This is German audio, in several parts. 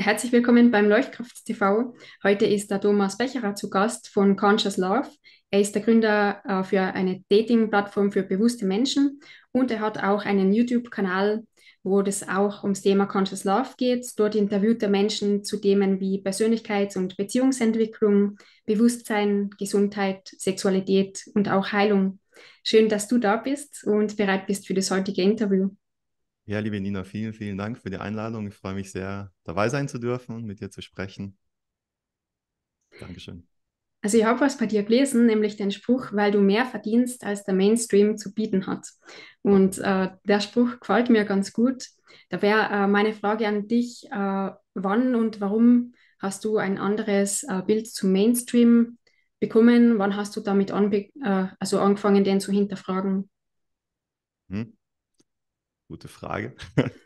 Herzlich willkommen beim Leuchtkraft TV. Heute ist der Thomas Becherer zu Gast von Conscious Love. Er ist der Gründer äh, für eine Dating-Plattform für bewusste Menschen und er hat auch einen YouTube-Kanal, wo es auch ums Thema Conscious Love geht. Dort interviewt er Menschen zu Themen wie Persönlichkeits- und Beziehungsentwicklung, Bewusstsein, Gesundheit, Sexualität und auch Heilung. Schön, dass du da bist und bereit bist für das heutige Interview. Ja, liebe Nina, vielen, vielen Dank für die Einladung. Ich freue mich sehr, dabei sein zu dürfen und mit dir zu sprechen. Dankeschön. Also ich habe was bei dir gelesen, nämlich den Spruch, weil du mehr verdienst, als der Mainstream zu bieten hat. Und äh, der Spruch gefällt mir ganz gut. Da wäre äh, meine Frage an dich, äh, wann und warum hast du ein anderes äh, Bild zum Mainstream bekommen? Wann hast du damit anbe äh, also angefangen, den zu hinterfragen? Hm. Gute Frage.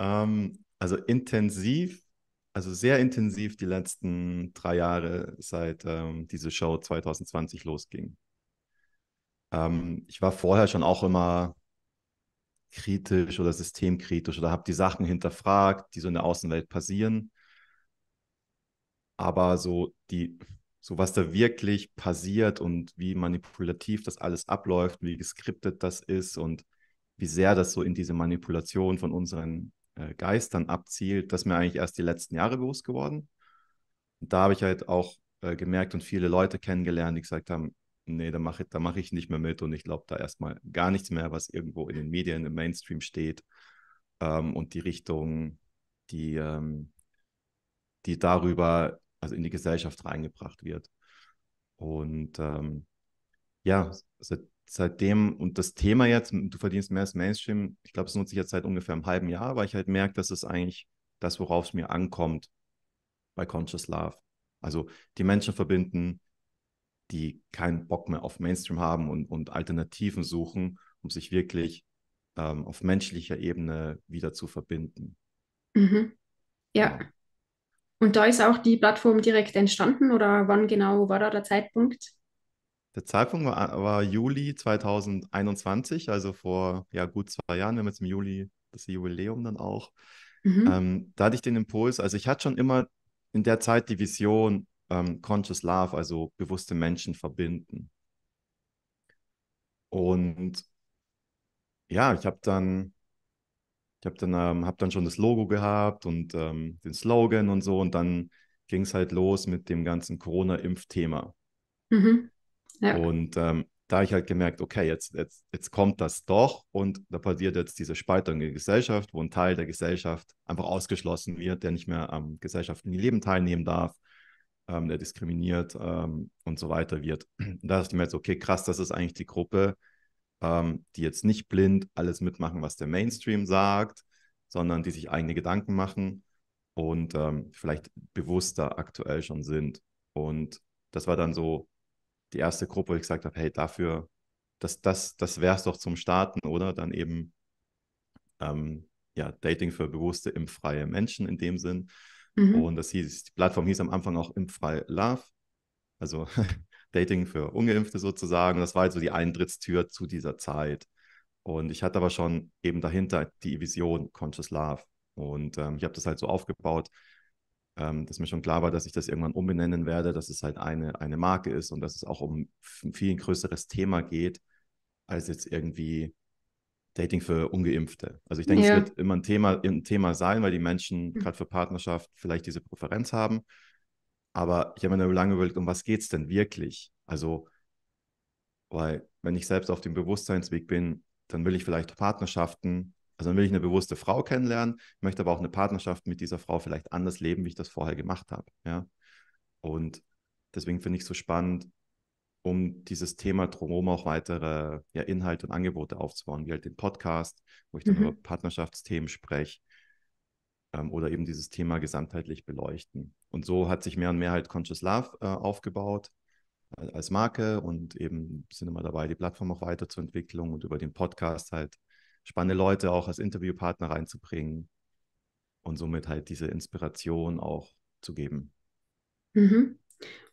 ähm, also intensiv, also sehr intensiv die letzten drei Jahre, seit ähm, diese Show 2020 losging. Ähm, ich war vorher schon auch immer kritisch oder systemkritisch oder habe die Sachen hinterfragt, die so in der Außenwelt passieren. Aber so die, so was da wirklich passiert und wie manipulativ das alles abläuft, wie geskriptet das ist und wie sehr das so in diese Manipulation von unseren äh, Geistern abzielt, das ist mir eigentlich erst die letzten Jahre bewusst geworden. Und da habe ich halt auch äh, gemerkt und viele Leute kennengelernt, die gesagt haben, nee, da mache da mach ich nicht mehr mit und ich glaube da erstmal gar nichts mehr, was irgendwo in den Medien, im Mainstream steht ähm, und die Richtung, die, ähm, die darüber, also in die Gesellschaft reingebracht wird. Und ähm, ja, also seitdem und das Thema jetzt, du verdienst mehr als Mainstream, ich glaube, es nutze ich jetzt seit ungefähr einem halben Jahr, weil ich halt merke, dass es eigentlich das, worauf es mir ankommt bei Conscious Love. Also die Menschen verbinden, die keinen Bock mehr auf Mainstream haben und, und Alternativen suchen, um sich wirklich ähm, auf menschlicher Ebene wieder zu verbinden. Mhm. Ja. ja. Genau. Und da ist auch die Plattform direkt entstanden oder wann genau war da der Zeitpunkt? Der Zeitpunkt war, äh, war Juli 2021, also vor ja, gut zwei Jahren. Wir haben jetzt im Juli das Jubiläum dann auch. Mhm. Ähm, da hatte ich den Impuls, also ich hatte schon immer in der Zeit die Vision ähm, Conscious Love, also bewusste Menschen verbinden. Und ja, ich habe dann, ich habe dann, ähm, hab dann schon das Logo gehabt und ähm, den Slogan und so und dann ging es halt los mit dem ganzen Corona-Impfthema. Mhm. Und ähm, da habe ich halt gemerkt, okay, jetzt, jetzt, jetzt kommt das doch und da passiert jetzt diese Spaltung der Gesellschaft, wo ein Teil der Gesellschaft einfach ausgeschlossen wird, der nicht mehr am ähm, gesellschaftlichen Leben teilnehmen darf, ähm, der diskriminiert ähm, und so weiter wird. da dachte ich mir jetzt, okay, krass, das ist eigentlich die Gruppe, ähm, die jetzt nicht blind alles mitmachen, was der Mainstream sagt, sondern die sich eigene Gedanken machen und ähm, vielleicht bewusster aktuell schon sind. Und das war dann so die erste Gruppe, wo ich gesagt habe, hey, dafür, das, das, das wäre es doch zum Starten, oder? Dann eben ähm, ja, Dating für bewusste, impffreie Menschen in dem Sinn. Mhm. Und das hieß, die Plattform hieß am Anfang auch impffrei Love, also Dating für Ungeimpfte sozusagen. Das war also die Eintrittstür zu dieser Zeit. Und ich hatte aber schon eben dahinter die Vision Conscious Love. Und ähm, ich habe das halt so aufgebaut, ähm, dass mir schon klar war, dass ich das irgendwann umbenennen werde, dass es halt eine, eine Marke ist und dass es auch um ein viel größeres Thema geht, als jetzt irgendwie Dating für Ungeimpfte. Also ich denke, ja. es wird immer ein Thema, ein Thema sein, weil die Menschen hm. gerade für Partnerschaft vielleicht diese Präferenz haben. Aber ich habe mir lange überlegt, um was geht es denn wirklich? Also, weil wenn ich selbst auf dem Bewusstseinsweg bin, dann will ich vielleicht Partnerschaften also dann will ich eine bewusste Frau kennenlernen, möchte aber auch eine Partnerschaft mit dieser Frau vielleicht anders leben, wie ich das vorher gemacht habe. Ja? Und deswegen finde ich es so spannend, um dieses Thema drumherum auch weitere ja, Inhalte und Angebote aufzubauen, wie halt den Podcast, wo ich dann mhm. über Partnerschaftsthemen spreche ähm, oder eben dieses Thema gesamtheitlich beleuchten. Und so hat sich mehr und mehr halt Conscious Love äh, aufgebaut äh, als Marke und eben sind immer dabei, die Plattform auch weiterzuentwickeln und über den Podcast halt spannende Leute auch als Interviewpartner reinzubringen und somit halt diese Inspiration auch zu geben. Mhm.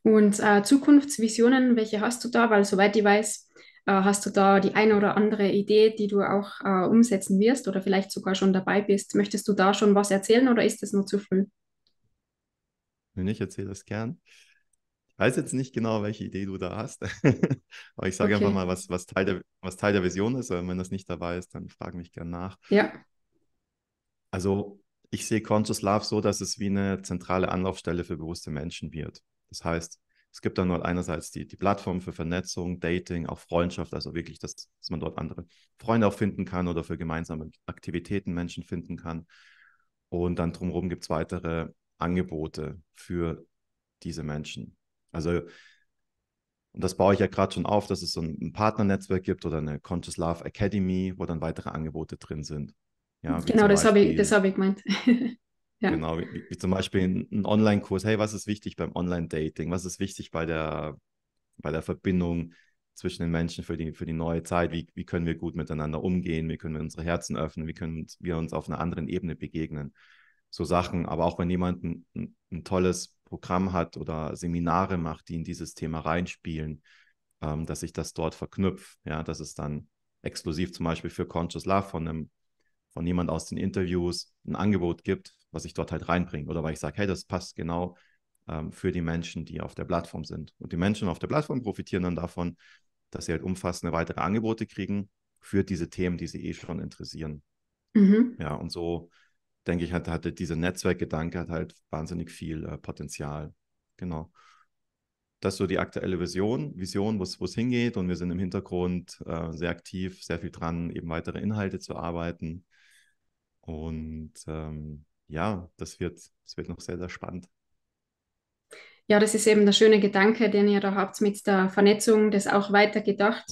Und äh, Zukunftsvisionen, welche hast du da? Weil soweit ich weiß, äh, hast du da die eine oder andere Idee, die du auch äh, umsetzen wirst oder vielleicht sogar schon dabei bist. Möchtest du da schon was erzählen oder ist es noch zu früh? Wenn ich erzähle das gern weiß jetzt nicht genau, welche Idee du da hast, aber ich sage okay. einfach mal, was, was, Teil der, was Teil der Vision ist. Und also, wenn das nicht dabei ist, dann frag mich gern nach. Ja. Also ich sehe Conscious Love so, dass es wie eine zentrale Anlaufstelle für bewusste Menschen wird. Das heißt, es gibt dann dort einerseits die, die Plattform für Vernetzung, Dating, auch Freundschaft, also wirklich, dass, dass man dort andere Freunde auch finden kann oder für gemeinsame Aktivitäten Menschen finden kann. Und dann drumherum gibt es weitere Angebote für diese Menschen. Also, und das baue ich ja gerade schon auf, dass es so ein Partnernetzwerk gibt oder eine Conscious Love Academy, wo dann weitere Angebote drin sind. Ja, genau, das habe ich, hab ich gemeint. ja. Genau, wie, wie, zum Beispiel ein Online-Kurs. Hey, was ist wichtig beim Online-Dating? Was ist wichtig bei der, bei der Verbindung zwischen den Menschen für die, für die neue Zeit? Wie, wie können wir gut miteinander umgehen? Wie können wir unsere Herzen öffnen? Wie können wir uns auf einer anderen Ebene begegnen? So Sachen, aber auch wenn jemand ein, ein tolles Programm hat oder Seminare macht, die in dieses Thema reinspielen, ähm, dass ich das dort verknüpfe. Ja, dass es dann exklusiv zum Beispiel für Conscious Love von einem von jemand aus den Interviews ein Angebot gibt, was ich dort halt reinbringe. Oder weil ich sage, hey, das passt genau ähm, für die Menschen, die auf der Plattform sind. Und die Menschen auf der Plattform profitieren dann davon, dass sie halt umfassende weitere Angebote kriegen für diese Themen, die sie eh schon interessieren. Mhm. Ja, und so denke ich, hat, hatte dieser Netzwerkgedanke hat halt wahnsinnig viel äh, Potenzial. Genau. Das ist so die aktuelle Vision, Vision, wo es hingeht. Und wir sind im Hintergrund äh, sehr aktiv, sehr viel dran, eben weitere Inhalte zu arbeiten. Und ähm, ja, das wird, das wird noch sehr, sehr spannend. Ja, das ist eben der schöne Gedanke, den ihr da habt mit der Vernetzung, das auch weiter gedacht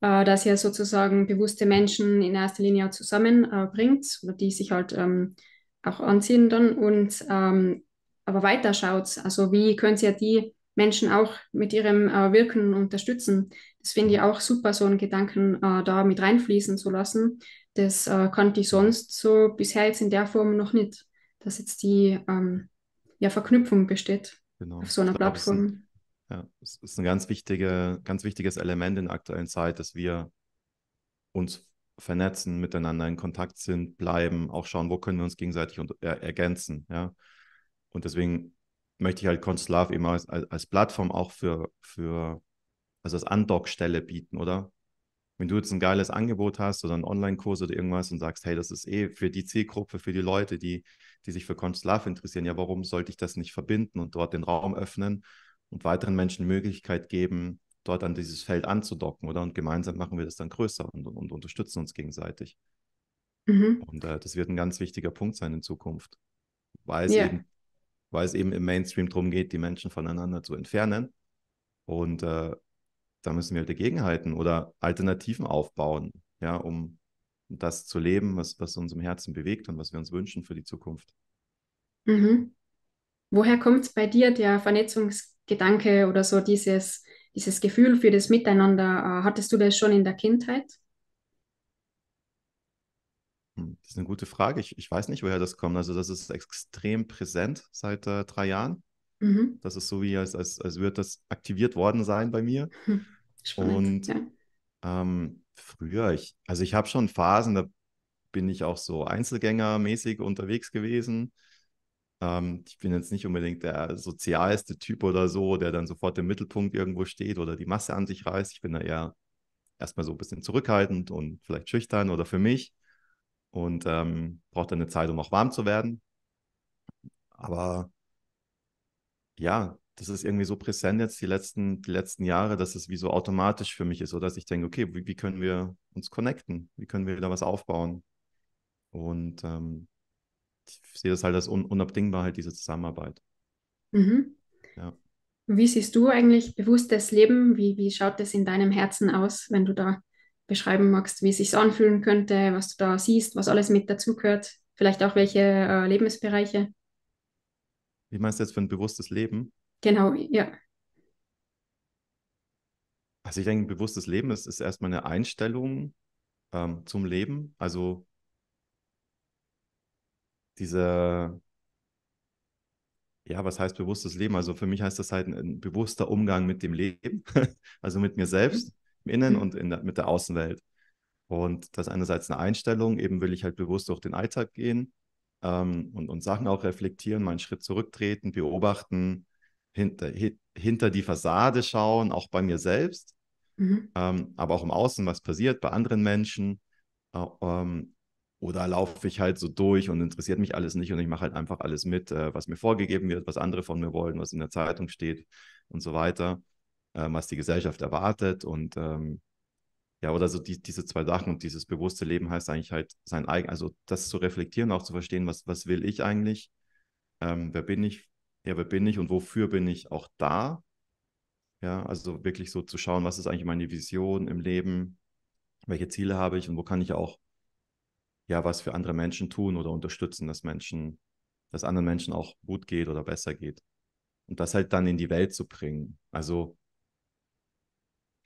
äh, das ja sozusagen bewusste Menschen in erster Linie zusammenbringt, äh, die sich halt ähm, auch anziehen dann und ähm, aber weiterschaut. Also wie könnt ihr die Menschen auch mit ihrem äh, Wirken unterstützen? Das finde ich auch super, so einen Gedanken äh, da mit reinfließen zu lassen. Das äh, kannte ich sonst so bisher jetzt in der Form noch nicht, dass jetzt die ähm, ja, Verknüpfung besteht genau. auf so einer Plattform ja, es ist ein ganz, wichtige, ganz wichtiges Element in der aktuellen Zeit, dass wir uns vernetzen, miteinander in Kontakt sind, bleiben, auch schauen, wo können wir uns gegenseitig und, er, ergänzen. Ja? Und deswegen möchte ich halt Konslav eben als, als, als Plattform auch für, für also als Andockstelle bieten, oder? Wenn du jetzt ein geiles Angebot hast oder einen Online-Kurs oder irgendwas und sagst, hey, das ist eh für die Zielgruppe, für die Leute, die, die sich für Konslav interessieren, ja, warum sollte ich das nicht verbinden und dort den Raum öffnen und weiteren Menschen die Möglichkeit geben, dort an dieses Feld anzudocken, oder? Und gemeinsam machen wir das dann größer und, und, unterstützen uns gegenseitig. Mhm. Und äh, das wird ein ganz wichtiger Punkt sein in Zukunft, weil es, yeah. eben, weil es eben im Mainstream darum geht, die Menschen voneinander zu entfernen. Und äh, da müssen wir dagegenhalten halt oder Alternativen aufbauen, ja, um das zu leben, was, was uns im Herzen bewegt und was wir uns wünschen für die Zukunft. Mhm. Woher kommt es bei dir der Vernetzungs Gedanke oder so dieses, dieses Gefühl für das Miteinander, äh, hattest du das schon in der Kindheit? Hm, das ist eine gute Frage. Ich, ich weiß nicht, woher das kommt. Also das ist extrem präsent seit äh, drei Jahren. Mhm. Das ist so wie, als, als, als würde das aktiviert worden sein bei mir. Hm, spannend, Und ja. ähm, früher, ich, also ich habe schon Phasen, da bin ich auch so einzelgängermäßig unterwegs gewesen. Ähm, ich bin jetzt nicht unbedingt der sozialste Typ oder so, der dann sofort im Mittelpunkt irgendwo steht oder die Masse an sich reißt. Ich bin da eher erstmal so ein bisschen zurückhaltend und vielleicht schüchtern oder für mich und ähm, braucht dann eine Zeit, um auch warm zu werden. Aber ja, das ist irgendwie so präsent jetzt die letzten, die letzten Jahre, dass es wie so automatisch für mich ist, oder dass ich denke, okay, wie, wie können wir uns connecten? Wie können wir da was aufbauen? Und ähm, ich sehe das halt als un unabdingbar, halt diese Zusammenarbeit. Mhm. Ja. Wie siehst du eigentlich bewusstes Leben? Wie, wie schaut das in deinem Herzen aus, wenn du da beschreiben magst, wie es sich anfühlen könnte, was du da siehst, was alles mit dazugehört, vielleicht auch welche äh, Lebensbereiche? Wie meinst du jetzt für ein bewusstes Leben? Genau, ja. Also ich denke, ein bewusstes Leben ist, ist erstmal eine Einstellung ähm, zum Leben. Also diese, ja, was heißt bewusstes Leben? Also für mich heißt das halt ein, ein bewusster Umgang mit dem Leben, also mit mir mhm. selbst im Innen mhm. und in der, mit der Außenwelt. Und das ist einerseits eine Einstellung, eben will ich halt bewusst durch den Alltag gehen ähm, und, und Sachen auch reflektieren, meinen Schritt zurücktreten, beobachten, hinter, äh, hinter die Fassade schauen, auch bei mir selbst, mhm. ähm, aber auch im Außen, was passiert bei anderen Menschen. Äh, ähm, oder laufe ich halt so durch und interessiert mich alles nicht und ich mache halt einfach alles mit, äh, was mir vorgegeben wird, was andere von mir wollen, was in der Zeitung steht und so weiter, äh, was die Gesellschaft erwartet und ähm, ja, oder so die, diese zwei Sachen und dieses bewusste Leben heißt eigentlich halt sein eigen, also das zu reflektieren, auch zu verstehen, was, was will ich eigentlich, ähm, wer bin ich, ja, wer bin ich und wofür bin ich auch da? Ja, also wirklich so zu schauen, was ist eigentlich meine Vision im Leben, welche Ziele habe ich und wo kann ich auch ja was für andere Menschen tun oder unterstützen, dass Menschen, dass anderen Menschen auch gut geht oder besser geht. Und das halt dann in die Welt zu bringen. Also,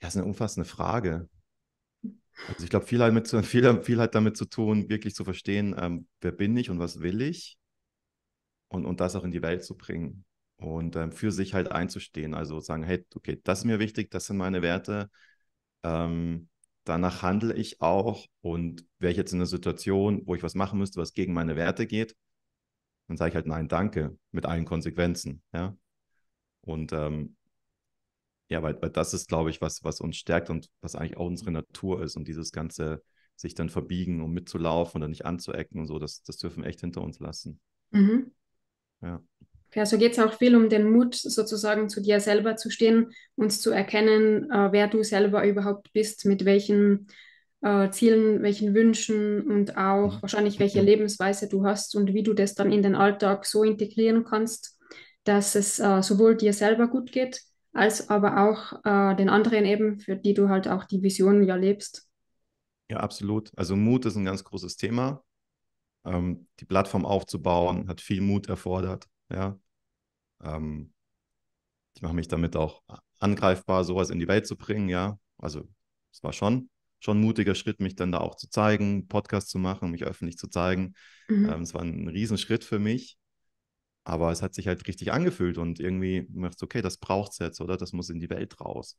ja, ist eine umfassende Frage. Also ich glaube, viel, halt viel, viel hat damit zu tun, wirklich zu verstehen, ähm, wer bin ich und was will ich und, und das auch in die Welt zu bringen und ähm, für sich halt einzustehen. Also sagen, hey, okay, das ist mir wichtig, das sind meine Werte. Ähm, danach handle ich auch und wäre ich jetzt in einer Situation, wo ich was machen müsste, was gegen meine Werte geht, dann sage ich halt nein, danke, mit allen Konsequenzen, ja. Und ähm, ja, weil, weil das ist, glaube ich, was, was uns stärkt und was eigentlich auch unsere Natur ist und dieses ganze sich dann verbiegen um mitzulaufen oder nicht anzuecken und so, das, das dürfen wir echt hinter uns lassen. Mhm. Ja. Also geht es auch viel um den Mut, sozusagen zu dir selber zu stehen und zu erkennen, äh, wer du selber überhaupt bist, mit welchen äh, Zielen, welchen Wünschen und auch mhm. wahrscheinlich welche Lebensweise du hast und wie du das dann in den Alltag so integrieren kannst, dass es äh, sowohl dir selber gut geht, als aber auch äh, den anderen eben, für die du halt auch die Vision ja lebst. Ja, absolut. Also Mut ist ein ganz großes Thema. Ähm, die Plattform aufzubauen hat viel Mut erfordert ja. Ähm, ich mache mich damit auch angreifbar, sowas in die Welt zu bringen, ja. Also es war schon, schon ein mutiger Schritt, mich dann da auch zu zeigen, Podcast zu machen, mich öffentlich zu zeigen. Mhm. Ähm, es war ein Riesenschritt für mich. Aber es hat sich halt richtig angefühlt und irgendwie macht es, okay, das braucht es jetzt, oder? Das muss in die Welt raus.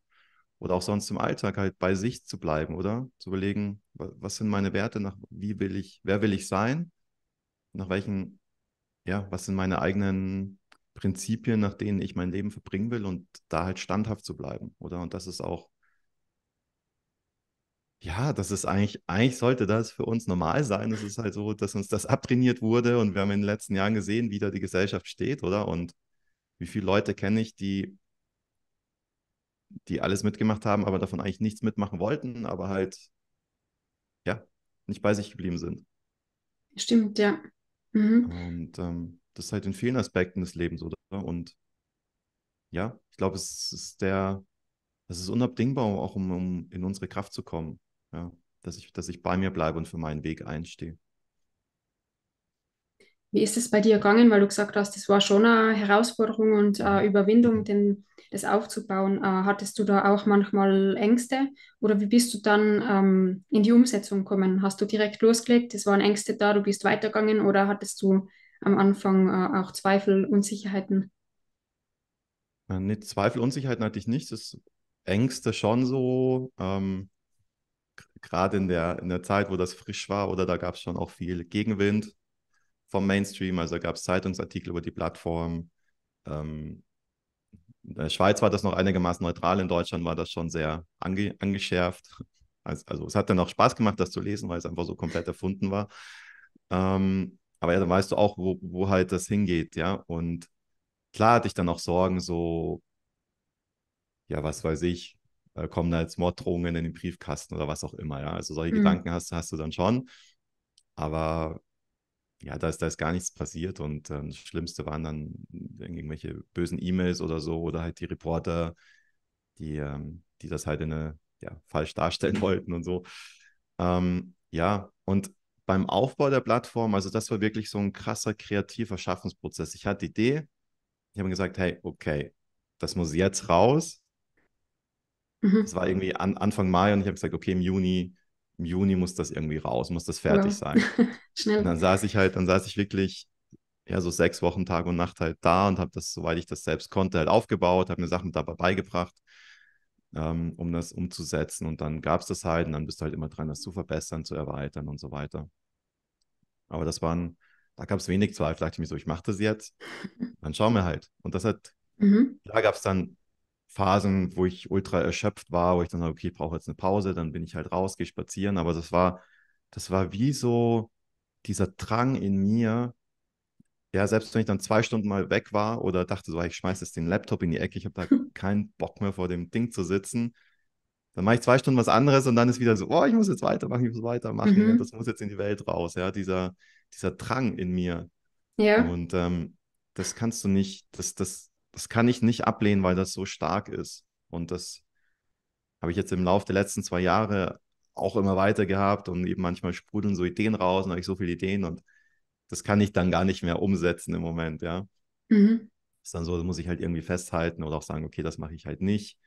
Oder auch sonst im Alltag halt bei sich zu bleiben, oder? Zu überlegen, was sind meine Werte, nach wie will ich, wer will ich sein? Nach welchen ja, was sind meine eigenen Prinzipien, nach denen ich mein Leben verbringen will und da halt standhaft zu bleiben, oder? Und das ist auch, ja, das ist eigentlich, eigentlich sollte das für uns normal sein. Es ist halt so, dass uns das abtrainiert wurde und wir haben in den letzten Jahren gesehen, wie da die Gesellschaft steht, oder? Und wie viele Leute kenne ich, die, die alles mitgemacht haben, aber davon eigentlich nichts mitmachen wollten, aber halt, ja, nicht bei sich geblieben sind. Stimmt, ja. Mhm. Und ähm, das ist halt in vielen Aspekten des Lebens, oder? Und ja, ich glaube, es ist der, es ist unabdingbar, auch um, um in unsere Kraft zu kommen. Ja, dass ich, dass ich bei mir bleibe und für meinen Weg einstehe. Wie ist es bei dir gegangen? Weil du gesagt hast, das war schon eine Herausforderung und eine Überwindung, den, das aufzubauen. Äh, hattest du da auch manchmal Ängste? Oder wie bist du dann ähm, in die Umsetzung gekommen? Hast du direkt losgelegt, es waren Ängste da, du bist weitergegangen oder hattest du am Anfang äh, auch Zweifel, Unsicherheiten? Äh, nee, Zweifel, Unsicherheiten hatte ich nicht. Das Ängste schon so. Ähm, Gerade in der, in der Zeit, wo das frisch war, oder da gab es schon auch viel Gegenwind vom Mainstream. Also gab es Zeitungsartikel über die Plattform. Ähm, in der Schweiz war das noch einigermaßen neutral, in Deutschland war das schon sehr ange angeschärft. Also, also, es hat dann auch Spaß gemacht, das zu lesen, weil es einfach so komplett erfunden war. Ähm, aber ja, dann weißt du auch, wo, wo halt das hingeht, ja. Und klar hatte ich dann auch Sorgen, so, ja, was weiß ich, äh, kommen da jetzt Morddrohungen in den Briefkasten oder was auch immer, ja. Also solche mhm. Gedanken hast, hast du dann schon. Aber ja, da ist, da ist gar nichts passiert und ähm, das Schlimmste waren dann irgendwelche bösen E-Mails oder so oder halt die Reporter, die, ähm, die das halt in eine, ja, falsch darstellen wollten und so. Ähm, ja, und beim Aufbau der Plattform, also das war wirklich so ein krasser kreativer Schaffensprozess. Ich hatte die Idee, ich habe gesagt, hey, okay, das muss jetzt raus. Mhm. Das war irgendwie an, Anfang Mai und ich habe gesagt, okay, im Juni im Juni muss das irgendwie raus, muss das fertig ja. sein. Schnell. Und dann saß ich halt, dann saß ich wirklich ja so sechs Wochen Tag und Nacht halt da und habe das, soweit ich das selbst konnte, halt aufgebaut, habe mir Sachen dabei beigebracht, ähm, um das umzusetzen. Und dann gab es das halt und dann bist du halt immer dran, das zu verbessern, zu erweitern und so weiter. Aber das waren, da gab es wenig Zweifel, dachte ich mir so, ich mache das jetzt, dann schauen wir halt. Und das hat, mhm. da gab es dann Phasen, wo ich ultra erschöpft war, wo ich dann sage, okay, ich brauche jetzt eine Pause, dann bin ich halt raus, gehe spazieren. Aber das war, das war wie so dieser Drang in mir, ja, selbst wenn ich dann zwei Stunden mal weg war oder dachte so, ich schmeiße jetzt den Laptop in die Ecke, ich habe da keinen Bock mehr vor dem Ding zu sitzen. Dann mache ich zwei Stunden was anderes und dann ist wieder so, oh, ich muss jetzt weitermachen, ich muss weitermachen, mhm. das muss jetzt in die Welt raus, ja, dieser, dieser Drang in mir. Ja. Und ähm, das kannst du nicht, das, das, das kann ich nicht ablehnen, weil das so stark ist. Und das habe ich jetzt im Laufe der letzten zwei Jahre auch immer weiter gehabt und eben manchmal sprudeln so Ideen raus und habe ich so viele Ideen und das kann ich dann gar nicht mehr umsetzen im Moment, ja. Mhm. Ist dann so, das muss ich halt irgendwie festhalten oder auch sagen, okay, das mache ich halt nicht.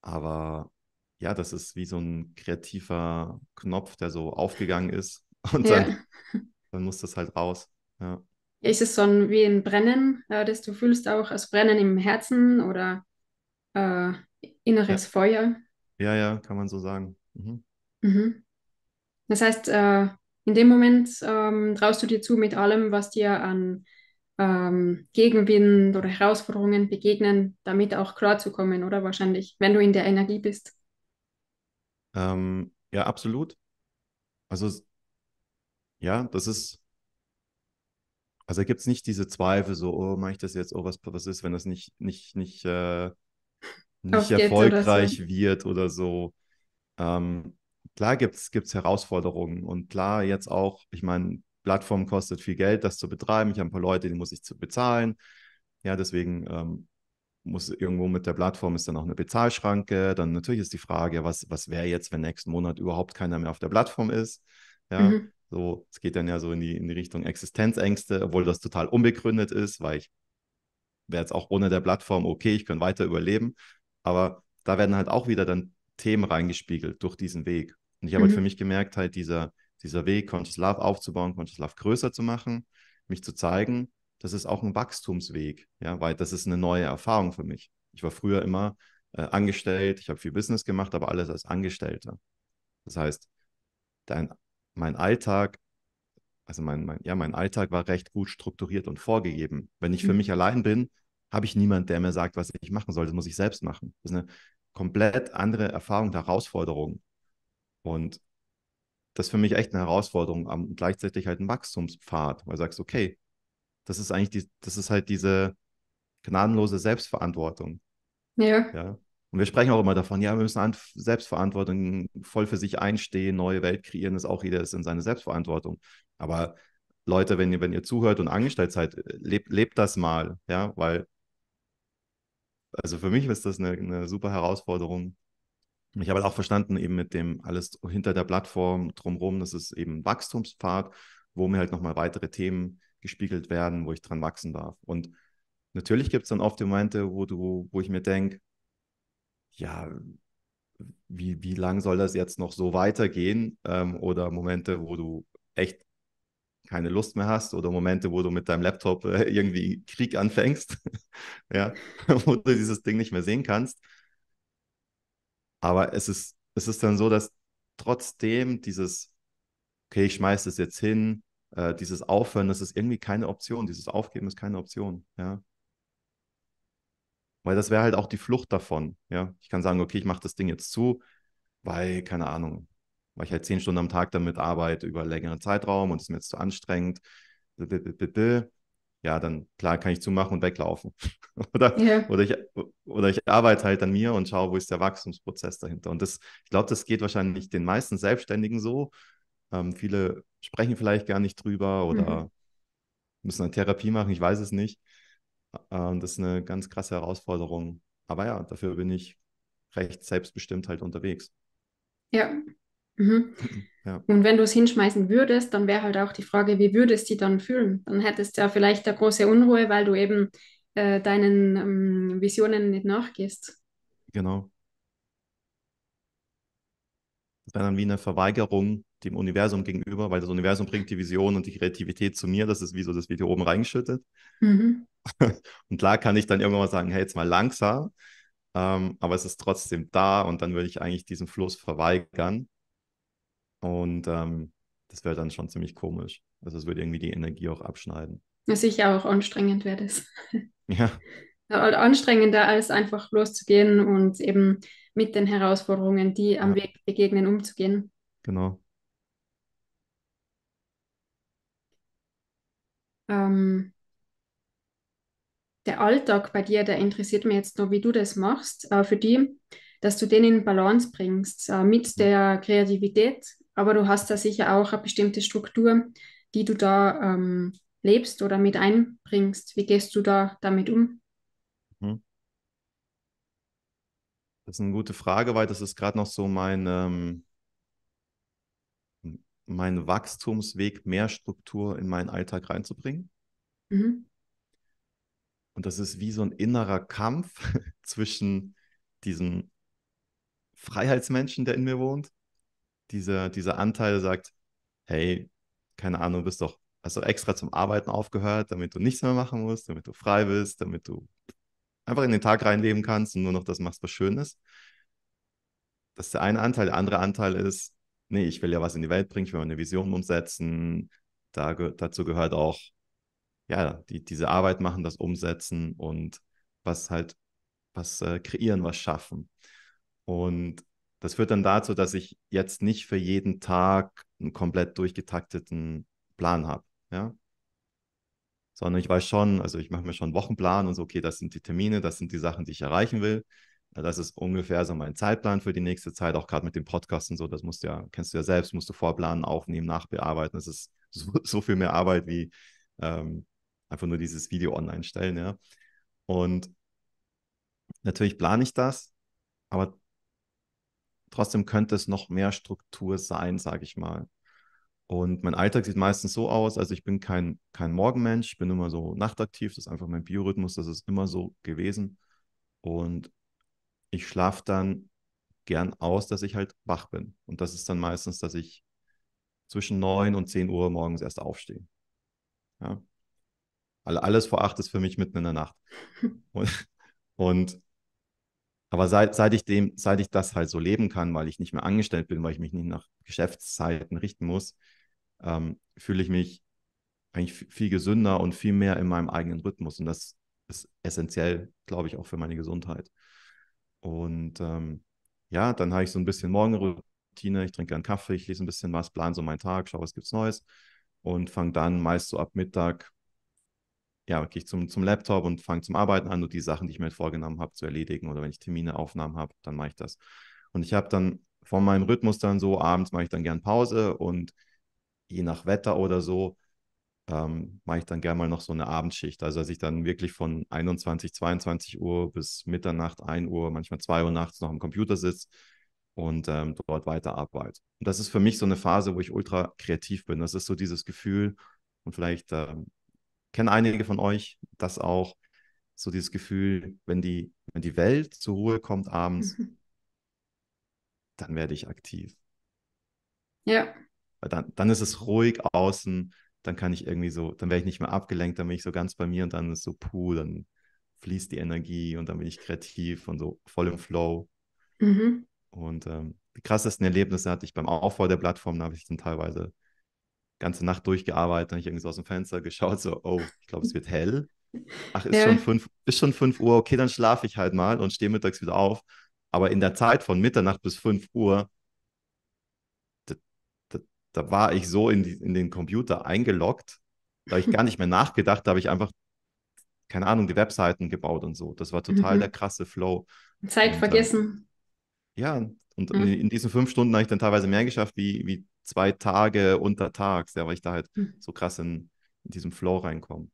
Aber ja, das ist wie so ein kreativer Knopf, der so aufgegangen ist und ja. dann, dann muss das halt raus. Ja ist es so ein, wie ein Brennen, äh, das du fühlst auch, als Brennen im Herzen oder äh, inneres ja. Feuer? Ja, ja, kann man so sagen. Mhm. Mhm. Das heißt, äh, in dem Moment ähm, traust du dir zu mit allem, was dir an ähm, Gegenwind oder Herausforderungen begegnen, damit auch klarzukommen, oder wahrscheinlich, wenn du in der Energie bist. Ähm, ja, absolut. Also ja, das ist also gibt es nicht diese Zweifel, so, oh, mache ich das jetzt, oh, was, was ist, wenn das nicht, nicht, nicht, äh, nicht erfolgreich oder so. wird oder so. Ähm, klar gibt es Herausforderungen und klar jetzt auch, ich meine, Plattform kostet viel Geld, das zu betreiben. Ich habe ein paar Leute, die muss ich zu bezahlen. Ja, deswegen ähm, muss irgendwo mit der Plattform ist dann auch eine Bezahlschranke. Dann natürlich ist die Frage, was, was wäre jetzt, wenn nächsten Monat überhaupt keiner mehr auf der Plattform ist? Ja, mhm. So, es geht dann ja so in die, in die Richtung Existenzängste, obwohl das total unbegründet ist, weil ich wäre jetzt auch ohne der Plattform okay, ich könnte weiter überleben. Aber da werden halt auch wieder dann Themen reingespiegelt durch diesen Weg. Und ich habe halt mhm. halt für mich gemerkt, halt dieser, dieser Weg, Conscious Love aufzubauen, Conscious Love größer zu machen, mich zu zeigen, das ist auch ein Wachstumsweg, ja, weil das ist eine neue Erfahrung für mich. Ich war früher immer äh, angestellt, ich habe viel Business gemacht, aber alles als Angestellter. Das heißt, dein mein Alltag, also mein, mein, ja, mein Alltag war recht gut strukturiert und vorgegeben. Wenn ich für mhm. mich allein bin, habe ich niemanden, der mir sagt, was ich machen soll. Das muss ich selbst machen. Das ist eine komplett andere Erfahrung Herausforderung. Und das ist für mich echt eine Herausforderung und gleichzeitig halt ein Wachstumspfad, weil du sagst, okay, das ist eigentlich die, das ist halt diese gnadenlose Selbstverantwortung. Ja. ja. Und wir sprechen auch immer davon, ja, wir müssen an Selbstverantwortung voll für sich einstehen, neue Welt kreieren, ist auch jeder ist in seiner Selbstverantwortung. Aber Leute, wenn ihr, wenn ihr zuhört und angestellt seid, äh, lebt, lebt das mal, ja, weil, also für mich ist das eine, eine super Herausforderung. Ich habe halt auch verstanden, eben mit dem alles hinter der Plattform drumherum, das ist eben Wachstumspfad, wo mir halt nochmal weitere Themen gespiegelt werden, wo ich dran wachsen darf. Und natürlich gibt es dann oft die Momente, wo du, wo ich mir denke, ja, wie, wie lang soll das jetzt noch so weitergehen? Ähm, oder Momente, wo du echt keine Lust mehr hast oder Momente, wo du mit deinem Laptop äh, irgendwie Krieg anfängst, ja, wo du dieses Ding nicht mehr sehen kannst. Aber es ist, es ist dann so, dass trotzdem dieses, okay, ich schmeiß das jetzt hin, äh, dieses Aufhören, das ist irgendwie keine Option, dieses Aufgeben ist keine Option, ja. Weil das wäre halt auch die Flucht davon. Ja? Ich kann sagen, okay, ich mache das Ding jetzt zu, weil, keine Ahnung, weil ich halt zehn Stunden am Tag damit arbeite über längeren Zeitraum und es mir jetzt zu anstrengend. Ja, dann klar kann ich zumachen und weglaufen. oder, yeah. oder, ich, oder ich arbeite halt an mir und schaue, wo ist der Wachstumsprozess dahinter. Und das, ich glaube, das geht wahrscheinlich den meisten Selbstständigen so. Ähm, viele sprechen vielleicht gar nicht drüber oder mhm. müssen eine Therapie machen, ich weiß es nicht. Ähm, das ist eine ganz krasse Herausforderung. Aber ja, dafür bin ich recht selbstbestimmt halt unterwegs. Ja. Mhm. ja. Und wenn du es hinschmeißen würdest, dann wäre halt auch die Frage, wie würdest du dich dann fühlen? Dann hättest du ja vielleicht eine große Unruhe, weil du eben äh, deinen ähm, Visionen nicht nachgehst. Genau. Das wäre dann wie eine Verweigerung dem Universum gegenüber, weil das Universum bringt die Vision und die Kreativität zu mir. Das ist wie so, das Video oben reingeschüttet. Mhm. Und klar kann ich dann irgendwann mal sagen, hey, jetzt mal langsam. Ähm, aber es ist trotzdem da und dann würde ich eigentlich diesen Fluss verweigern. Und ähm, das wäre dann schon ziemlich komisch. Also es würde irgendwie die Energie auch abschneiden. Sicher auch anstrengend wäre das. Ja. Halt anstrengender als einfach loszugehen und eben mit den Herausforderungen, die am ja. Weg begegnen, umzugehen. Genau. ähm, der Alltag bei dir, der interessiert mich jetzt nur, wie du das machst, äh, für die, dass du den in Balance bringst äh, mit mhm. der Kreativität, aber du hast da sicher auch eine bestimmte Struktur, die du da ähm, lebst oder mit einbringst. Wie gehst du da damit um? Mhm. Das ist eine gute Frage, weil das ist gerade noch so mein, ähm, meinen Wachstumsweg mehr Struktur in meinen Alltag reinzubringen. Mhm. Und das ist wie so ein innerer Kampf zwischen diesem Freiheitsmenschen, der in mir wohnt, dieser, dieser Anteil sagt, hey, keine Ahnung, du bist doch, hast du extra zum Arbeiten aufgehört, damit du nichts mehr machen musst, damit du frei bist, damit du einfach in den Tag reinleben kannst und nur noch das machst, was schön ist. Das ist der eine Anteil. Der andere Anteil ist, nee, ich will ja was in die Welt bringen, ich will meine Vision umsetzen. Da, dazu gehört auch, ja, die, diese Arbeit machen, das Umsetzen und was halt, was äh, kreieren, was schaffen. Und das führt dann dazu, dass ich jetzt nicht für jeden Tag einen komplett durchgetakteten Plan habe, ja. Sondern ich weiß schon, also ich mache mir schon einen Wochenplan und so, okay, das sind die Termine, das sind die Sachen, die ich erreichen will. Das ist ungefähr so mein Zeitplan für die nächste Zeit, auch gerade mit dem Podcast und so. Das musst du ja, kennst du ja selbst, musst du vorplanen, aufnehmen, nachbearbeiten. Das ist so, so viel mehr Arbeit wie ähm, einfach nur dieses Video online stellen, ja. Und natürlich plane ich das, aber trotzdem könnte es noch mehr Struktur sein, sage ich mal. Und mein Alltag sieht meistens so aus, also ich bin kein, kein Morgenmensch, ich bin immer so nachtaktiv, das ist einfach mein Biorhythmus, das ist immer so gewesen. Und ich schlafe dann gern aus, dass ich halt wach bin. Und das ist dann meistens, dass ich zwischen 9 und 10 Uhr morgens erst aufstehe. Ja. Alles vor 8 ist für mich mitten in der Nacht. Und, und aber seit, seit, ich dem, seit ich das halt so leben kann, weil ich nicht mehr angestellt bin, weil ich mich nicht nach Geschäftszeiten richten muss, ähm, fühle ich mich eigentlich viel gesünder und viel mehr in meinem eigenen Rhythmus. Und das ist essentiell, glaube ich, auch für meine Gesundheit. Und ähm, ja, dann habe ich so ein bisschen Morgenroutine. Ich trinke gern Kaffee, ich lese ein bisschen was, plane so meinen Tag, schaue, was gibt's Neues. Und fange dann meist so ab Mittag, ja, gehe ich zum, zum Laptop und fange zum Arbeiten an und die Sachen, die ich mir vorgenommen habe, zu erledigen. Oder wenn ich Termine, Aufnahmen habe, dann mache ich das. Und ich habe dann von meinem Rhythmus dann so, abends mache ich dann gern Pause und je nach Wetter oder so, ähm, mache ich dann gerne mal noch so eine Abendschicht. Also dass ich dann wirklich von 21, 22 Uhr bis Mitternacht, 1 Uhr, manchmal 2 Uhr nachts noch am Computer sitze und ähm, dort weiter arbeite. Und das ist für mich so eine Phase, wo ich ultra kreativ bin. Das ist so dieses Gefühl und vielleicht ähm, kennen einige von euch das auch, so dieses Gefühl, wenn die, wenn die Welt zur Ruhe kommt abends, mhm. dann werde ich aktiv. Ja. Dann, dann ist es ruhig außen dann kann ich irgendwie so, dann werde ich nicht mehr abgelenkt, dann bin ich so ganz bei mir und dann ist so, puh, dann fließt die Energie und dann bin ich kreativ und so voll im Flow. Mhm. Und ähm, die krassesten Erlebnisse hatte ich beim Aufbau der Plattform, da habe ich dann teilweise ganze Nacht durchgearbeitet, dann habe ich irgendwie so aus dem Fenster geschaut, so, oh, ich glaube, es wird hell. Ach, ist, ja. schon fünf, ist schon 5 Uhr, okay, dann schlafe ich halt mal und stehe mittags wieder auf. Aber in der Zeit von Mitternacht bis 5 Uhr da war ich so in, die, in den Computer eingeloggt, da ich gar nicht mehr nachgedacht, da habe ich einfach, keine Ahnung, die Webseiten gebaut und so. Das war total mhm. der krasse Flow. Zeit und, äh, vergessen. Äh, ja, und mhm. in, in, diesen fünf Stunden habe ich dann teilweise mehr geschafft, wie, wie zwei Tage unter Tags, ja, weil ich da halt mhm. so krass in, in diesem Flow reinkomme.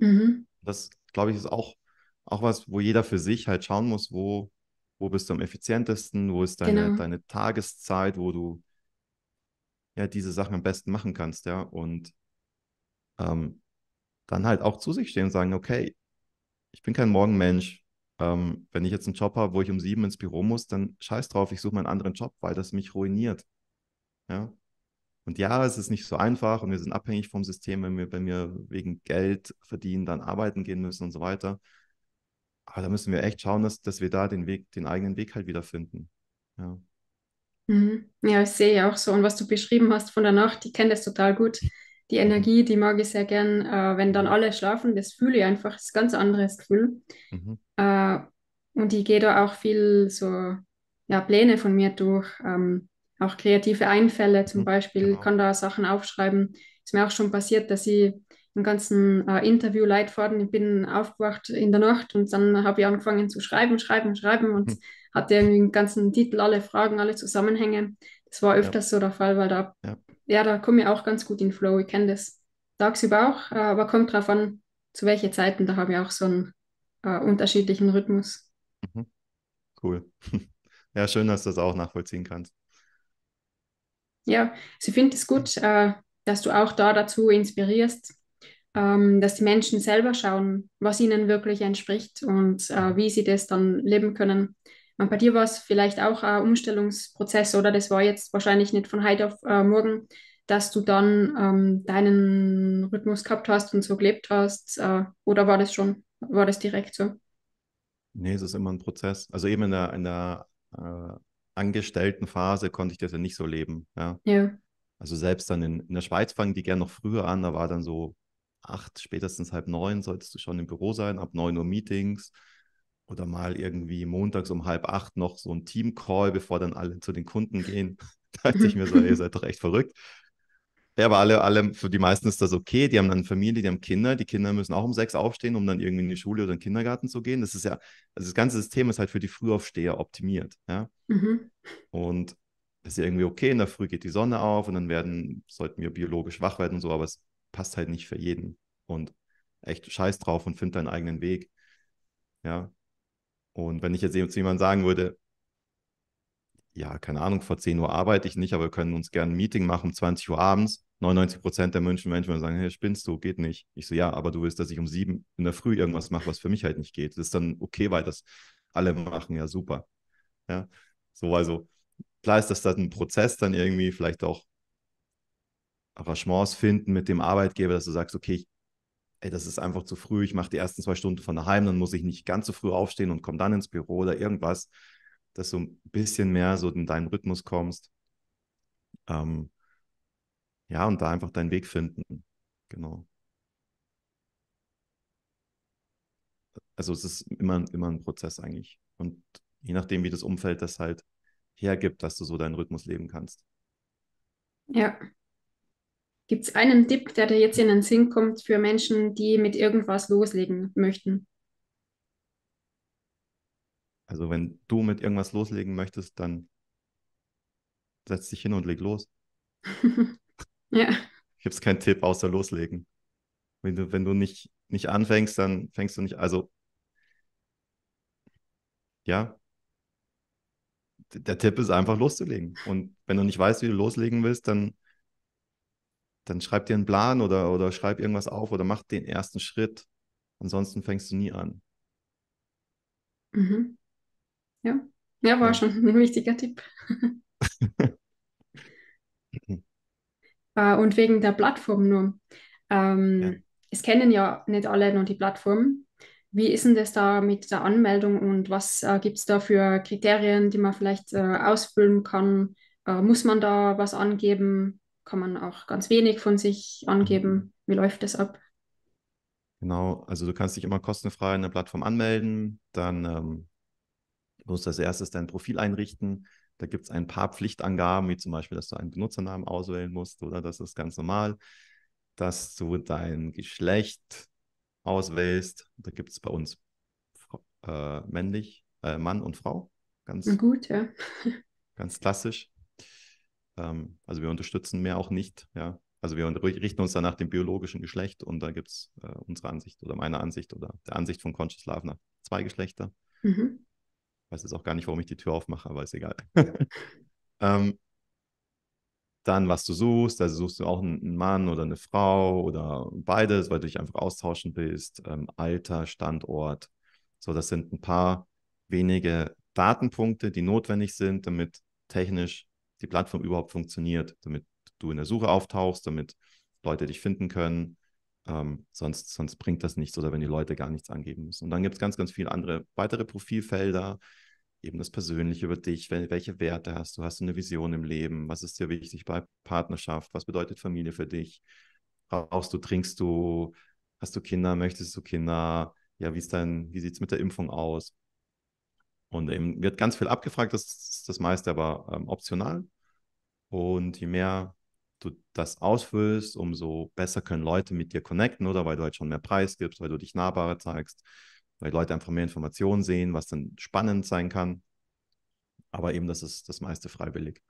Mhm. Das, glaube ich, ist auch, auch was, wo jeder für sich halt schauen muss, wo, wo bist du am effizientesten, wo ist deine, genau. deine Tageszeit, wo du ja diese Sachen am besten machen kannst, ja. Und ähm, dann halt auch zu sich stehen und sagen, okay, ich bin kein Morgenmensch. Ähm, wenn ich jetzt einen Job habe, wo ich um sieben ins Büro muss, dann scheiß drauf, ich suche mir einen anderen Job, weil das mich ruiniert. Ja. Und ja, es ist nicht so einfach und wir sind abhängig vom System, wenn wir, wenn wir wegen Geld verdienen, dann arbeiten gehen müssen und so weiter. Aber da müssen wir echt schauen, dass, dass wir da den Weg, den eigenen Weg halt wiederfinden. Ja. Mhm. Ja, ich sehe ja auch so. Und was du beschrieben hast von der Nacht, ich kenne das total gut. Die mhm. Energie, die mag ich sehr gern, äh, wenn dann alle schlafen, das fühle ich einfach, das ist ein ganz anderes Gefühl. Mhm. Äh, und ich gehe da auch viel so ja, Pläne von mir durch, ähm, auch kreative Einfälle zum mhm. Beispiel, genau. kann da Sachen aufschreiben. Ist mir auch schon passiert, dass ich den ganzen äh, Interview-Leitfaden. Ich bin aufgewacht in der Nacht und dann habe ich angefangen zu schreiben, schreiben, schreiben und hm. hatte irgendwie den ganzen Titel, alle Fragen, alle Zusammenhänge. Das war öfters ja. so der Fall, weil da, ja, ja da komme ich auch ganz gut in Flow. Ich kenne das tagsüber auch, äh, aber kommt drauf an, zu welchen Zeiten. Da habe ich auch so einen äh, unterschiedlichen Rhythmus. Mhm. Cool. Ja, schön, dass du das auch nachvollziehen kannst. Ja, also findet es gut, hm. äh, dass du auch da dazu inspirierst, ähm, dass die Menschen selber schauen, was ihnen wirklich entspricht und äh, wie sie das dann leben können. Und bei dir war es vielleicht auch ein Umstellungsprozess oder das war jetzt wahrscheinlich nicht von heute auf äh, morgen, dass du dann ähm, deinen Rhythmus gehabt hast und so gelebt hast? Äh, oder war das schon, war das direkt so? Nee, es ist immer ein Prozess. Also eben in der, in der äh, angestellten Phase konnte ich das ja nicht so leben. Ja. ja. Also selbst dann in, in der Schweiz fangen die gerne noch früher an, da war dann so acht, spätestens halb neun solltest du schon im Büro sein, ab neun Uhr Meetings oder mal irgendwie montags um halb acht noch so ein Team-Call, bevor dann alle zu den Kunden gehen. da dachte ich mir so, ihr seid doch echt verrückt. Ja, aber alle, alle, für die meisten ist das okay. Die haben dann Familie, die haben Kinder. Die Kinder müssen auch um sechs aufstehen, um dann irgendwie in die Schule oder in den Kindergarten zu gehen. Das ist ja, also das ganze System ist halt für die Frühaufsteher optimiert. Ja? Mhm. Und das ist ja irgendwie okay. In der Früh geht die Sonne auf und dann werden, sollten wir biologisch wach werden und so. Aber es passt halt nicht für jeden. Und echt scheiß drauf und find deinen eigenen Weg. Ja. Und wenn ich jetzt jemand sagen würde, ja, keine Ahnung, vor 10 Uhr arbeite ich nicht, aber wir können uns gerne ein Meeting machen um 20 Uhr abends. 99 Prozent der München Menschen würden sagen, hey, spinnst du, geht nicht. Ich so, ja, aber du willst, dass ich um sieben in der Früh irgendwas mache, was für mich halt nicht geht. Das ist dann okay, weil das alle machen, ja, super. Ja, so, also klar ist das dann ein Prozess dann irgendwie, vielleicht auch Arrangements finden mit dem Arbeitgeber, dass du sagst, okay, ich, ey, das ist einfach zu früh, ich mache die ersten zwei Stunden von daheim, dann muss ich nicht ganz so früh aufstehen und komme dann ins Büro oder irgendwas, dass du ein bisschen mehr so in deinen Rhythmus kommst. Ähm, ja, und da einfach deinen Weg finden. Genau. Also es ist immer, immer ein Prozess eigentlich. Und je nachdem, wie das Umfeld das halt hergibt, dass du so deinen Rhythmus leben kannst. Ja, Gibt es einen Tipp, der dir jetzt in den Sinn kommt für Menschen, die mit irgendwas loslegen möchten? Also wenn du mit irgendwas loslegen möchtest, dann setz dich hin und leg los. ja. Gibt es keinen Tipp außer loslegen. Wenn du, wenn du nicht, nicht anfängst, dann fängst du nicht. Also ja, der Tipp ist einfach loszulegen. Und wenn du nicht weißt, wie du loslegen willst, dann dann schreib dir einen Plan oder, oder schreib irgendwas auf oder mach den ersten Schritt. Ansonsten fängst du nie an. Mhm. Ja. ja, war ja. schon ein wichtiger Tipp. äh, und wegen der Plattform nur. Ähm, ja. Es kennen ja nicht alle noch die Plattform. Wie ist denn das da mit der Anmeldung und was äh, gibt es da für Kriterien, die man vielleicht äh, ausfüllen kann? Äh, muss man da was angeben? kann man auch ganz wenig von sich angeben? Mhm. Wie läuft das ab? Genau, also du kannst dich immer kostenfrei in der Plattform anmelden, dann ähm, musst du als erstes dein Profil einrichten. Da gibt es ein paar Pflichtangaben, wie zum Beispiel, dass du einen Benutzernamen auswählen musst oder das ist ganz normal, dass du dein Geschlecht auswählst. Da gibt es bei uns äh, männlich, äh, Mann und Frau. Ganz gut, ja. ganz klassisch. Ähm, also wir unterstützen mehr auch nicht, ja. Also wir richten uns danach dem biologischen Geschlecht und da gibt es äh, unsere Ansicht oder meiner Ansicht oder der Ansicht von Conscious Love nach zwei Geschlechter. Mhm. Ich weiß jetzt auch gar nicht, warum ich die Tür aufmache, aber ist egal. ähm, dann, was du suchst, also suchst du auch einen Mann oder eine Frau oder beides, weil du dich einfach austauschen willst, ähm, Alter, Standort. So, das sind ein paar wenige Datenpunkte, die notwendig sind, damit technisch die Plattform überhaupt funktioniert, damit du in der Suche auftauchst, damit Leute dich finden können. Ähm, sonst, sonst bringt das nichts oder wenn die Leute gar nichts angeben müssen. Und dann gibt es ganz, ganz viele andere weitere Profilfelder, eben das Persönliche über dich, welche Werte hast du, hast du eine Vision im Leben, was ist dir wichtig bei Partnerschaft, was bedeutet Familie für dich, rauchst du, trinkst du, hast du Kinder, möchtest du Kinder, ja, wie wie sieht es mit der Impfung aus? Und eben wird ganz viel abgefragt, das ist das meiste aber ähm, optional. Und je mehr du das ausfüllst, umso besser können Leute mit dir connecten, oder weil du halt schon mehr Preis gibst, weil du dich nahbarer zeigst, weil Leute einfach mehr Informationen sehen, was dann spannend sein kann. Aber eben, das ist das meiste freiwillig.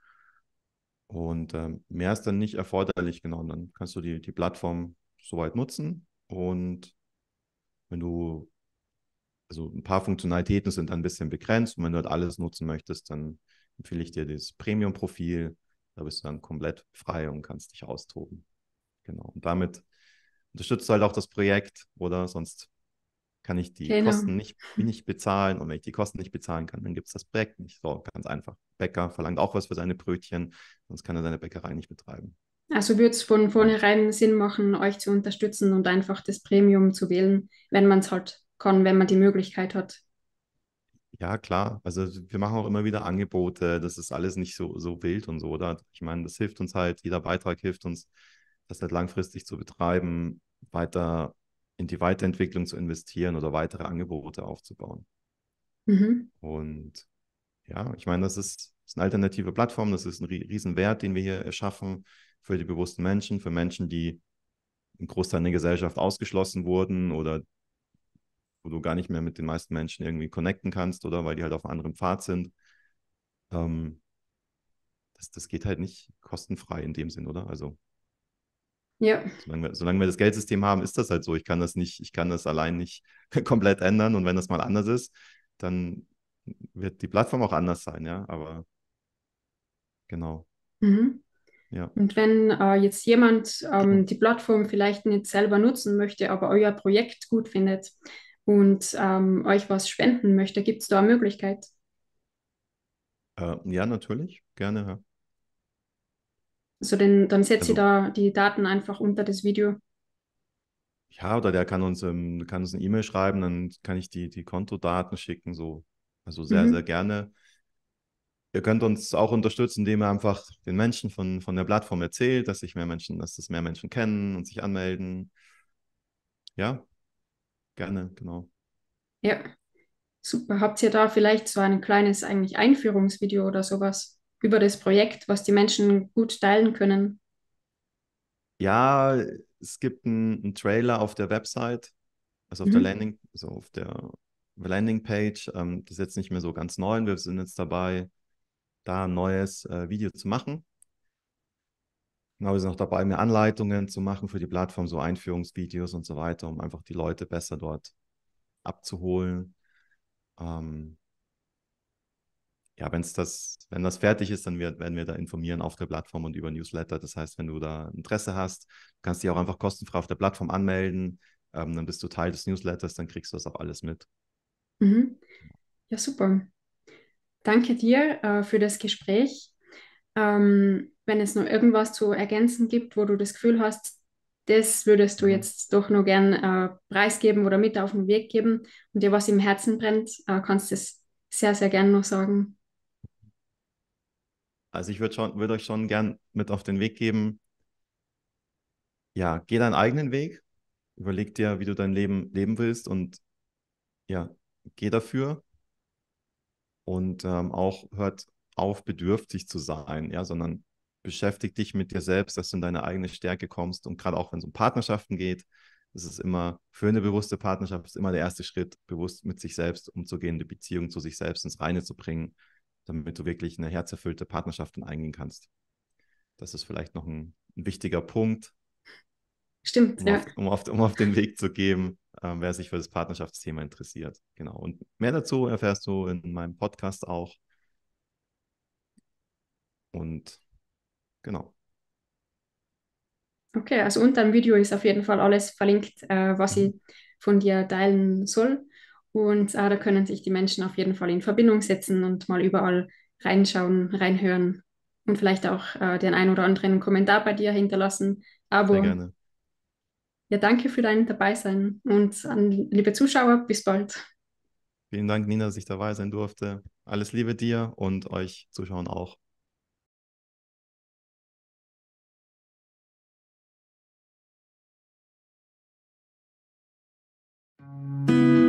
Und äh, mehr ist dann nicht erforderlich, genau. Und dann kannst du die, die Plattform soweit nutzen. Und wenn du, also ein paar Funktionalitäten sind dann ein bisschen begrenzt. Und wenn du halt alles nutzen möchtest, dann empfehle ich dir das Premium-Profil. Da bist du dann komplett frei und kannst dich austoben. Genau. Und damit unterstützt du halt auch das Projekt oder sonst kann ich die genau. Kosten nicht, nicht bezahlen und wenn ich die Kosten nicht bezahlen kann, dann gibt es das Projekt nicht. So, ganz einfach. Bäcker verlangt auch was für seine Brötchen, sonst kann er seine Bäckerei nicht betreiben. Also würde es von vornherein Sinn machen, euch zu unterstützen und einfach das Premium zu wählen, wenn man es halt kann, wenn man die Möglichkeit hat. Ja, klar. Also wir machen auch immer wieder Angebote. Das ist alles nicht so, so wild und so, oder? Ich meine, das hilft uns halt, jeder Beitrag hilft uns, das halt langfristig zu betreiben, weiter in die Weiterentwicklung zu investieren oder weitere Angebote aufzubauen. Mhm. Und ja, ich meine, das ist, ist, eine alternative Plattform, das ist ein Riesenwert, den wir hier erschaffen für die bewussten Menschen, für Menschen, die im Großteil der Gesellschaft ausgeschlossen wurden oder wo du gar nicht mehr mit den meisten Menschen irgendwie connecten kannst oder weil die halt auf einem anderen Pfad sind. Ähm, das, das geht halt nicht kostenfrei in dem Sinn, oder? Also. Ja. Solange wir, solange wir das Geldsystem haben, ist das halt so. Ich kann das nicht, ich kann das allein nicht komplett ändern. Und wenn das mal anders ist, dann wird die Plattform auch anders sein, ja. Aber genau. Mhm. Ja. Und wenn äh, jetzt jemand ähm, genau. die Plattform vielleicht nicht selber nutzen möchte, aber euer Projekt gut findet, und ähm, euch was spenden möchte, gibt es da eine Möglichkeit? Äh, ja, natürlich, gerne. Ja. Also den, dann setze also, ich da die Daten einfach unter das Video. Ja, oder der kann uns, ähm, kann uns eine E-Mail schreiben, dann kann ich die, die Kontodaten schicken, so. Also sehr, mhm. sehr gerne. Ihr könnt uns auch unterstützen, indem ihr einfach den Menschen von, von der Plattform erzählt, dass sich mehr Menschen, dass das mehr Menschen kennen und sich anmelden. Ja, Gerne, genau. Ja, super. Habt ihr da vielleicht so ein kleines eigentlich Einführungsvideo oder sowas über das Projekt, was die Menschen gut teilen können? Ja, es gibt einen, Trailer auf der Website, also auf mhm. der Landing, also auf der Landingpage. Ähm, das ist jetzt nicht mehr so ganz neu. Wir sind jetzt dabei, da ein neues äh, Video zu machen. Genau, wir sind noch dabei, mehr Anleitungen zu machen für die Plattform, so Einführungsvideos und so weiter, um einfach die Leute besser dort abzuholen. Ähm, ja, wenn das, wenn das fertig ist, dann wird, werden wir da informieren auf der Plattform und über Newsletter. Das heißt, wenn du da Interesse hast, kannst du dich auch einfach kostenfrei auf der Plattform anmelden. Ähm, dann bist du Teil des Newsletters, dann kriegst du das auch alles mit. Mhm. Ja, super. Danke dir äh, für das Gespräch. Ähm, wenn es noch irgendwas zu ergänzen gibt, wo du das Gefühl hast, das würdest du mhm. jetzt doch nur gern äh, preisgeben oder mit auf den Weg geben und dir was im Herzen brennt, äh, kannst du das sehr, sehr gern noch sagen. Also ich würde würd euch schon gern mit auf den Weg geben, ja, geh deinen eigenen Weg, überleg dir, wie du dein Leben leben willst und ja, geh dafür und ähm, auch hört auf, bedürftig zu sein, ja, sondern beschäftig dich mit dir selbst, dass du in deine eigene Stärke kommst. Und gerade auch wenn es um Partnerschaften geht, ist es immer für eine bewusste Partnerschaft ist immer der erste Schritt, bewusst mit sich selbst umzugehen, die Beziehung zu sich selbst ins Reine zu bringen, damit du wirklich eine herzerfüllte Partnerschaft eingehen kannst. Das ist vielleicht noch ein, ein wichtiger Punkt. Stimmt, um ja. Auf, um, auf, um auf den Weg zu geben, äh, wer sich für das Partnerschaftsthema interessiert. Genau. Und mehr dazu erfährst du in meinem Podcast auch. Und Genau. Okay, also unter dem Video ist auf jeden Fall alles verlinkt, äh, was mhm. ich von dir teilen soll. Und ah, da können sich die Menschen auf jeden Fall in Verbindung setzen und mal überall reinschauen, reinhören und vielleicht auch äh, den ein oder anderen Kommentar bei dir hinterlassen. Abo. Sehr gerne. Ja, danke für dein Dabeisein und an liebe Zuschauer, bis bald. Vielen Dank, Nina, dass ich dabei sein durfte. Alles Liebe dir und euch Zuschauern auch. Música